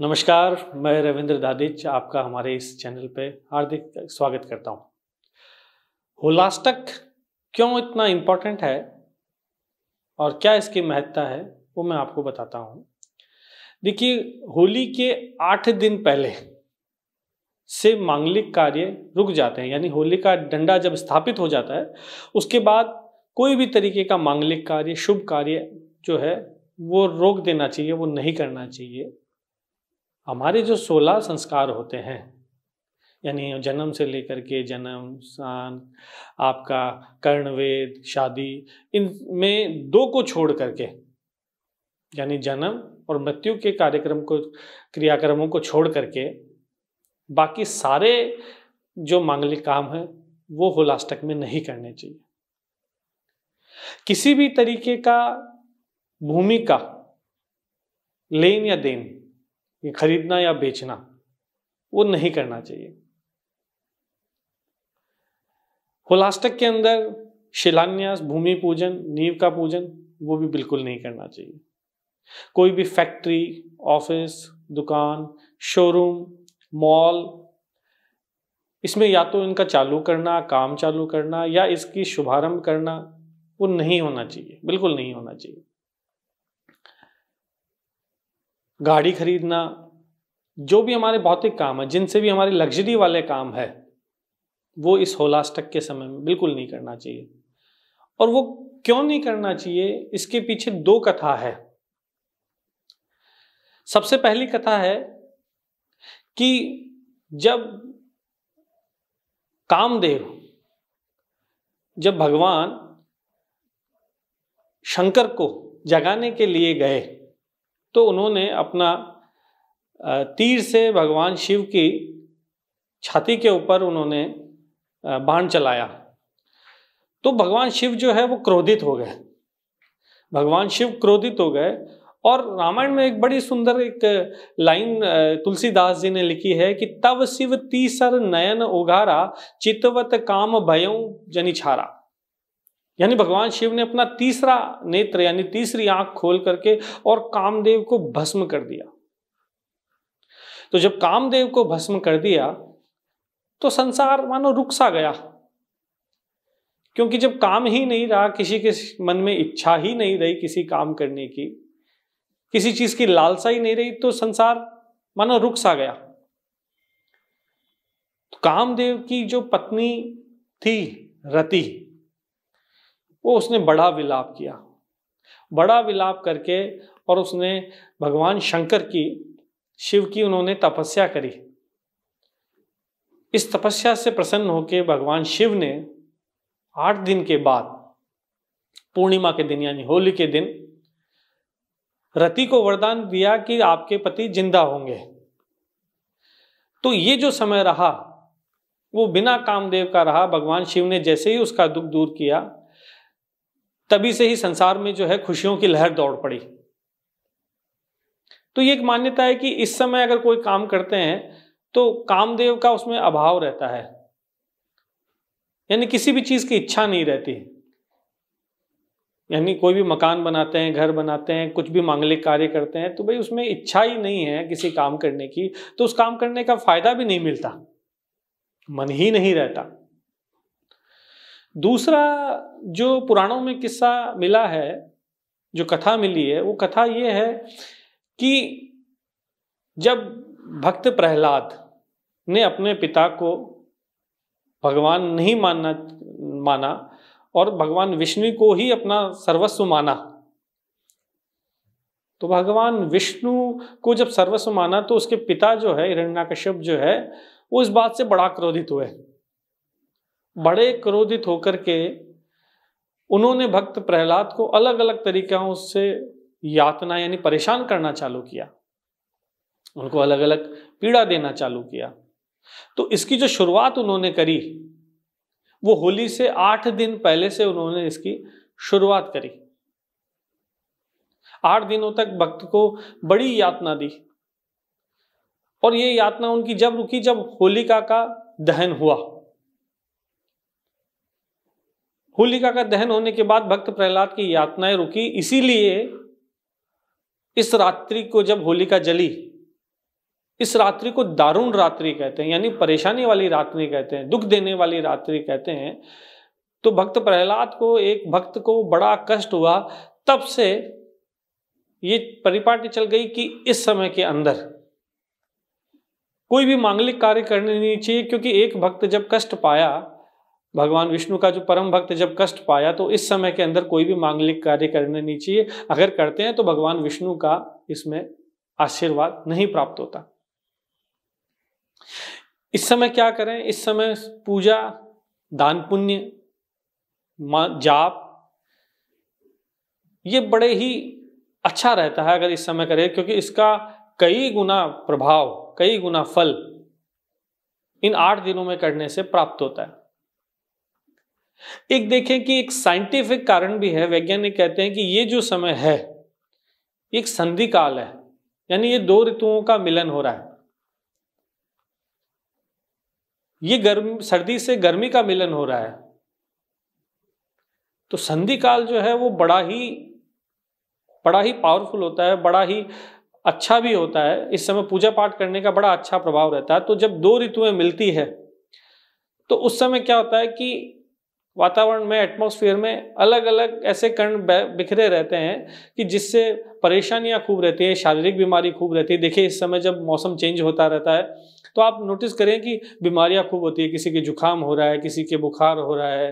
नमस्कार मैं रविंद्र दादिच आपका हमारे इस चैनल पे हार्दिक स्वागत करता हूँ होलास्टक क्यों इतना इम्पोर्टेंट है और क्या इसकी महत्ता है वो मैं आपको बताता हूँ देखिए होली के आठ दिन पहले से मांगलिक कार्य रुक जाते हैं यानी होली का डंडा जब स्थापित हो जाता है उसके बाद कोई भी तरीके का मांगलिक कार्य शुभ कार्य जो है वो रोक देना चाहिए वो नहीं करना चाहिए हमारे जो सोलह संस्कार होते हैं यानी जन्म से लेकर के जन्म स्नान आपका कर्णवेद शादी इनमें दो को छोड़ करके यानी जन्म और मृत्यु के कार्यक्रम को क्रियाक्रमों को छोड़ करके बाकी सारे जो मांगलिक काम है वो होलास्टक में नहीं करने चाहिए किसी भी तरीके का भूमि का लेन या देन ये खरीदना या बेचना वो नहीं करना चाहिए होलास्टक के अंदर शिलान्यास भूमि पूजन नींव का पूजन वो भी बिल्कुल नहीं करना चाहिए कोई भी फैक्ट्री ऑफिस दुकान शोरूम मॉल इसमें या तो इनका चालू करना काम चालू करना या इसकी शुभारंभ करना वो नहीं होना चाहिए बिल्कुल नहीं होना चाहिए गाड़ी खरीदना जो भी हमारे भौतिक काम है जिनसे भी हमारे लग्जरी वाले काम है वो इस होलास्टक के समय में बिल्कुल नहीं करना चाहिए और वो क्यों नहीं करना चाहिए इसके पीछे दो कथा है सबसे पहली कथा है कि जब कामदेव जब भगवान शंकर को जगाने के लिए गए तो उन्होंने अपना तीर से भगवान शिव की छाती के ऊपर उन्होंने बाण चलाया तो भगवान शिव जो है वो क्रोधित हो गए भगवान शिव क्रोधित हो गए और रामायण में एक बड़ी सुंदर एक लाइन तुलसीदास जी ने लिखी है कि तब शिव तीसर नयन उघारा चितवत काम भयो जनि छारा यानी भगवान शिव ने अपना तीसरा नेत्र यानी तीसरी आंख खोल करके और कामदेव को भस्म कर दिया तो जब कामदेव को भस्म कर दिया तो संसार मानो रुक सा गया क्योंकि जब काम ही नहीं रहा किसी के मन में इच्छा ही नहीं रही किसी काम करने की किसी चीज की लालसा ही नहीं रही तो संसार मानो रुक सा गया तो कामदेव की जो पत्नी थी रति वो उसने बड़ा विलाप किया बड़ा विलाप करके और उसने भगवान शंकर की शिव की उन्होंने तपस्या करी इस तपस्या से प्रसन्न होकर भगवान शिव ने आठ दिन के बाद पूर्णिमा के दिन यानी होली के दिन रति को वरदान दिया कि आपके पति जिंदा होंगे तो ये जो समय रहा वो बिना कामदेव का रहा भगवान शिव ने जैसे ही उसका दुख दूर किया तभी से ही संसार में जो है खुशियों की लहर दौड़ पड़ी तो ये एक मान्यता है कि इस समय अगर कोई काम करते हैं तो कामदेव का उसमें अभाव रहता है यानी किसी भी चीज़ की इच्छा नहीं रहती यानी कोई भी मकान बनाते हैं घर बनाते हैं कुछ भी मांगलिक कार्य करते हैं तो भाई उसमें इच्छा ही नहीं है किसी काम करने की तो उस काम करने का फायदा भी नहीं मिलता मन ही नहीं रहता दूसरा जो पुराणों में किस्सा मिला है जो कथा मिली है वो कथा ये है कि जब भक्त प्रहलाद ने अपने पिता को भगवान नहीं मानना माना और भगवान विष्णु को ही अपना सर्वस्व माना तो भगवान विष्णु को जब सर्वस्व माना तो उसके पिता जो है हिरण्यकश्यप जो है वो इस बात से बड़ा क्रोधित हुए बड़े क्रोधित होकर के उन्होंने भक्त प्रहलाद को अलग अलग तरीकों से यातना तो यानी परेशान करना चालू किया उनको अलग अलग पीड़ा देना चालू किया तो इसकी जो शुरुआत उन्होंने करी वो होली से आठ दिन पहले से उन्होंने इसकी शुरुआत करी आठ दिनों तक भक्त को बड़ी यातना दी और ये यातना उनकी जब रुकी जब होलिका का दहन हुआ होलिका का दहन होने के बाद भक्त प्रहलाद की यातनाएं रुकी इसीलिए इस रात्रि को जब होलिका जली इस रात्रि को दारुण रात्रि कहते हैं यानी परेशानी वाली रात्रि कहते हैं दुख देने वाली रात्रि कहते हैं तो भक्त प्रहलाद को एक भक्त को बड़ा कष्ट हुआ तब से ये परिपाटी चल गई कि इस समय के अंदर कोई भी मांगलिक कार्य करने नहीं चाहिए क्योंकि एक भक्त जब कष्ट पाया भगवान विष्णु का जो परम भक्त जब कष्ट पाया तो इस समय के अंदर कोई भी मांगलिक कार्य करने नहीं चाहिए अगर करते हैं तो भगवान विष्णु का इसमें आशीर्वाद नहीं प्राप्त होता इस समय क्या करें इस समय पूजा दान पुण्य जाप ये बड़े ही अच्छा रहता है अगर इस समय करें क्योंकि इसका कई गुना प्रभाव कई गुना फल इन आठ दिनों में करने से प्राप्त होता है एक देखें कि एक साइंटिफिक कारण भी है वैज्ञानिक कहते हैं कि ये जो समय है एक संधि काल है यानी ये दो ऋतुओं का मिलन हो रहा है ये गर्म सर्दी से गर्मी का मिलन हो रहा है तो संधि काल जो है वो बड़ा ही बड़ा ही पावरफुल होता है बड़ा ही अच्छा भी होता है इस समय पूजा पाठ करने का बड़ा अच्छा प्रभाव रहता है तो जब दो ऋतुएं मिलती है तो उस समय क्या होता है कि वातावरण में एटमॉस्फेयर में अलग अलग ऐसे कण बिखरे रहते हैं कि जिससे परेशानियां खूब रहती हैं शारीरिक बीमारी खूब रहती है देखिए इस समय जब मौसम चेंज होता रहता है तो आप नोटिस करें कि बीमारियां खूब होती है किसी के जुकाम हो रहा है किसी के बुखार हो रहा है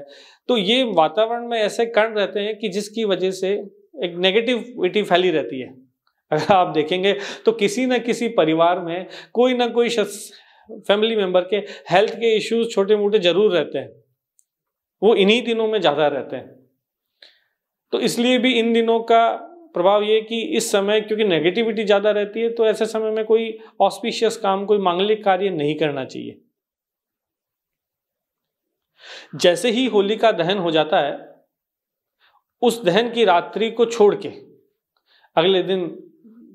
तो ये वातावरण में ऐसे कण रहते हैं कि जिसकी वजह से एक नेगेटिविटी फैली रहती है अगर आप देखेंगे तो किसी न किसी परिवार में कोई ना कोई फैमिली मेम्बर के हेल्थ के इश्यूज छोटे मोटे जरूर रहते हैं वो इन्हीं दिनों में ज़्यादा रहते हैं तो इसलिए भी इन दिनों का प्रभाव ये कि इस समय क्योंकि नेगेटिविटी ज़्यादा रहती है तो ऐसे समय में कोई ऑस्पिशियस काम कोई मांगलिक कार्य नहीं करना चाहिए जैसे ही होली का दहन हो जाता है उस दहन की रात्रि को छोड़ के अगले दिन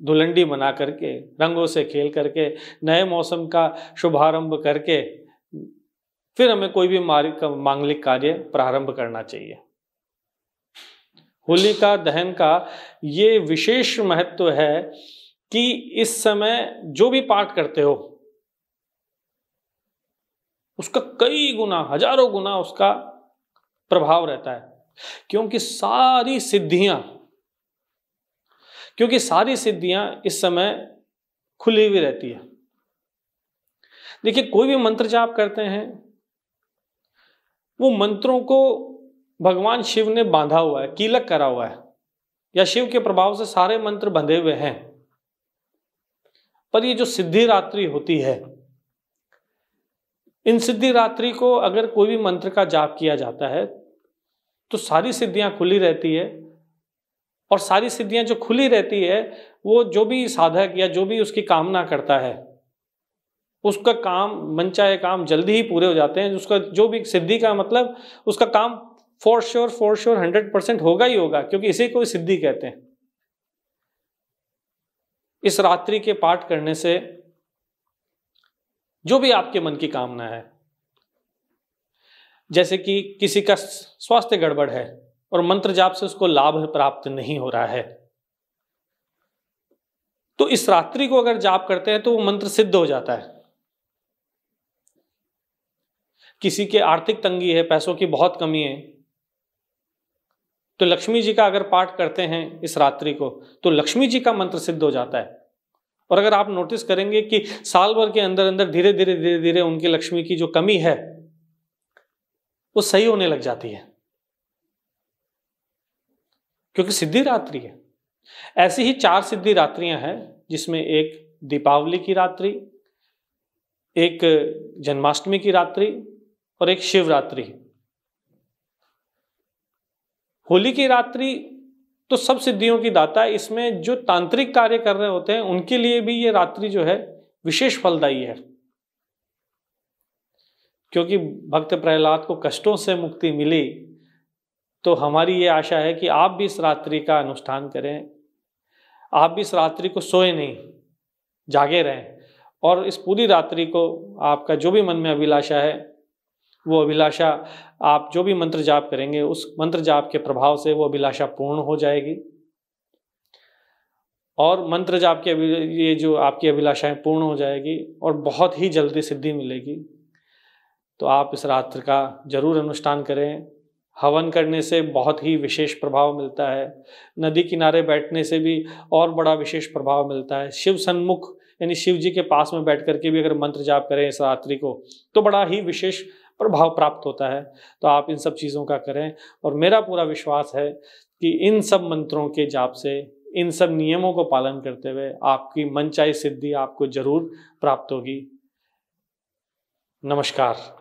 धुलंडी मना करके रंगों से खेल करके नए मौसम का शुभारंभ करके फिर हमें कोई भी मांगलिक कार्य प्रारंभ करना चाहिए होली का दहन का ये विशेष महत्व है कि इस समय जो भी पाठ करते हो उसका कई गुना हजारों गुना उसका प्रभाव रहता है क्योंकि सारी सिद्धियां क्योंकि सारी सिद्धियां इस समय खुली हुई रहती है देखिए कोई भी मंत्र जाप करते हैं वो मंत्रों को भगवान शिव ने बांधा हुआ है कीलक करा हुआ है या शिव के प्रभाव से सारे मंत्र बंधे हुए हैं पर ये जो सिद्धि रात्रि होती है इन सिद्धि रात्रि को अगर कोई भी मंत्र का जाप किया जाता है तो सारी सिद्धियां खुली रहती है और सारी सिद्धियां जो खुली रहती है वो जो भी साधक या जो भी उसकी कामना करता है उसका काम मनचाहे काम जल्दी ही पूरे हो जाते हैं उसका जो भी सिद्धि का मतलब उसका काम for sure for sure hundred percent होगा ही होगा क्योंकि इसी को सिद्धि कहते हैं इस रात्रि के पाठ करने से जो भी आपके मन की कामना है जैसे कि किसी का स्वास्थ्य गड़बड़ है और मंत्र जाप से उसको लाभ प्राप्त नहीं हो रहा है तो इस रात्रि को अगर जाप करते हैं तो वो मंत्र सिद्ध हो जाता है किसी के आर्थिक तंगी है पैसों की बहुत कमी है तो लक्ष्मी जी का अगर पाठ करते हैं इस रात्रि को तो लक्ष्मी जी का मंत्र सिद्ध हो जाता है और अगर आप नोटिस करेंगे कि साल भर के अंदर अंदर धीरे धीरे धीरे धीरे उनकी लक्ष्मी की जो कमी है वो सही होने लग जाती है क्योंकि सिद्धि रात्रि है ऐसी ही चार सिद्धि रात्रियां हैं जिसमें एक दीपावली की रात्रि एक जन्माष्टमी की रात्रि और एक शिवरात्रि होली की रात्रि तो सब सिद्धियों की दाता है इसमें जो तांत्रिक कार्य कर रहे होते हैं उनके लिए भी ये रात्रि जो है विशेष फलदायी है क्योंकि भक्त प्रहलाद को कष्टों से मुक्ति मिली तो हमारी ये आशा है कि आप भी इस रात्रि का अनुष्ठान करें आप भी इस रात्रि को सोए नहीं जागे रहें और इस पूरी रात्रि को आपका जो भी मन में अभिलाषा है वो अभिलाषा आप जो भी मंत्र जाप करेंगे उस मंत्र जाप के प्रभाव से वो अभिलाषा पूर्ण हो जाएगी और मंत्र जाप के ये जो आपकी अभिलाषाएं पूर्ण हो जाएगी और बहुत ही जल्दी सिद्धि मिलेगी तो आप इस रात्र का जरूर अनुष्ठान करें हवन करने से बहुत ही विशेष प्रभाव मिलता है नदी किनारे बैठने से भी और बड़ा विशेष प्रभाव मिलता है शिव सन्मुख यानी शिव जी के पास में बैठ करके भी अगर मंत्र जाप करें इस रात्रि को तो बड़ा ही विशेष प्रभाव प्राप्त होता है तो आप इन सब चीज़ों का करें और मेरा पूरा विश्वास है कि इन सब मंत्रों के जाप से इन सब नियमों को पालन करते हुए आपकी मनचाही सिद्धि आपको जरूर प्राप्त होगी नमस्कार